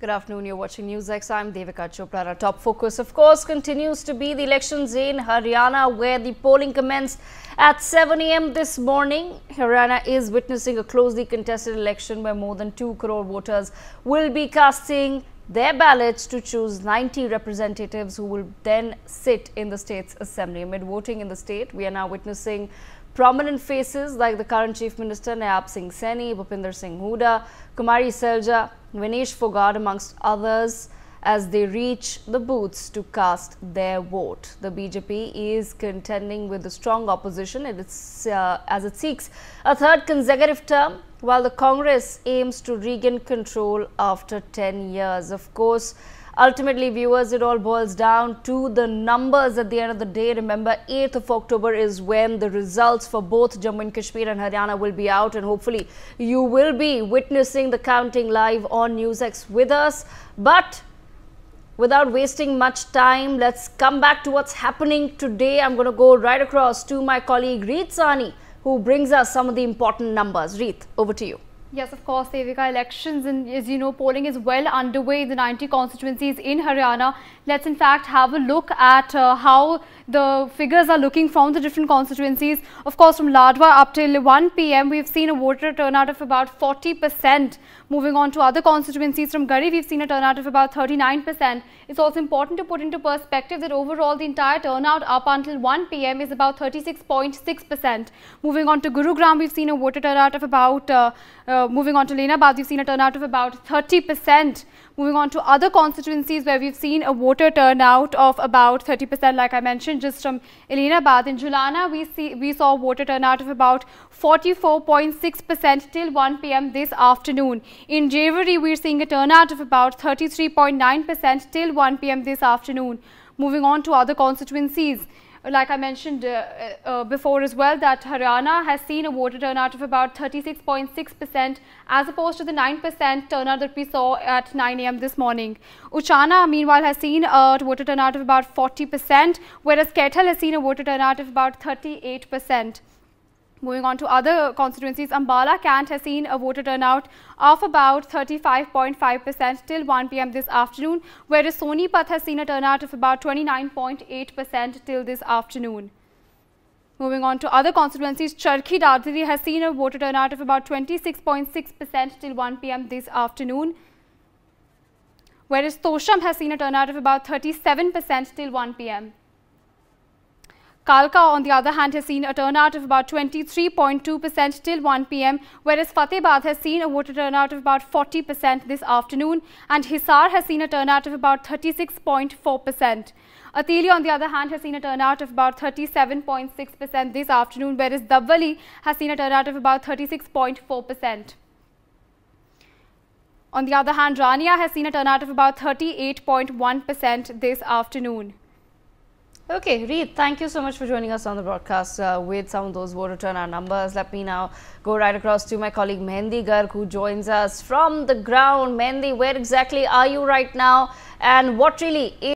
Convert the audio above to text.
Good afternoon. You're watching NewsX. I'm Devika Chopra. Our top focus, of course, continues to be the elections in Haryana, where the polling commenced at 7 a.m. this morning. Haryana is witnessing a closely contested election where more than 2 crore voters will be casting their ballots to choose 90 representatives who will then sit in the state's assembly. Amid voting in the state, we are now witnessing prominent faces like the current Chief Minister Nayab Singh Saini, Bhupinder Singh Hooda, Kumari Selja, Vinesh Fogad amongst others as they reach the booths to cast their vote. The BJP is contending with the strong opposition its, uh, as it seeks a third consecutive term while the Congress aims to regain control after 10 years. Of course, ultimately viewers it all boils down to the numbers at the end of the day remember 8th of october is when the results for both jammu and kashmir and haryana will be out and hopefully you will be witnessing the counting live on newsx with us but without wasting much time let's come back to what's happening today i'm going to go right across to my colleague reed sani who brings us some of the important numbers. Reeth, over to you. Yes, of course, Devika, elections and as you know, polling is well underway in the 90 constituencies in Haryana. Let's in fact have a look at uh, how the figures are looking from the different constituencies. Of course, from Ladwa up till 1 p.m., we've seen a voter turnout of about 40%. Moving on to other constituencies from Gari, we've seen a turnout of about 39%. It's also important to put into perspective that overall the entire turnout up until 1 p.m. is about 36.6%. Moving on to Gurugram, we've seen a voter turnout of about uh, uh, uh, moving on to Lenabad, we've seen a turnout of about 30%. Moving on to other constituencies where we've seen a voter turnout of about 30%, like I mentioned, just from Elenabad. In Julana, we, see, we saw voter turnout of about 44.6% till 1 p.m. this afternoon. In Javari, we're seeing a turnout of about 33.9% till 1 p.m. this afternoon. Moving on to other constituencies like I mentioned uh, uh, uh, before as well, that Haryana has seen a voter turnout of about 36.6% as opposed to the 9% turnout that we saw at 9 a.m. this morning. Uchana, meanwhile, has seen a voter turnout of about 40%, whereas Kethel has seen a voter turnout of about 38%. Moving on to other constituencies, Ambala Cant has seen a voter turnout of about 35.5% till 1 pm this afternoon, whereas Sonipat has seen a turnout of about 29.8% till this afternoon. Moving on to other constituencies, Charkhi Dadri has seen a voter turnout of about 26.6% till 1 pm this afternoon, whereas Tosham has seen a turnout of about 37% till 1 pm. Kalka, on the other hand, has seen a turnout of about 23.2% till 1 pm, whereas Fatehabad has seen a voter turnout of about 40% this afternoon, and Hisar has seen a turnout of about 36.4%. Athalia, on the other hand, has seen a turnout of about 37.6% this afternoon, whereas Dabwali has seen a turnout of about 36.4%. On the other hand, Rania has seen a turnout of about 38.1% this afternoon. Okay, Reed, thank you so much for joining us on the broadcast uh, with some of those voter turnout numbers. Let me now go right across to my colleague Mehndi Garg, who joins us from the ground. Mehndi, where exactly are you right now and what really is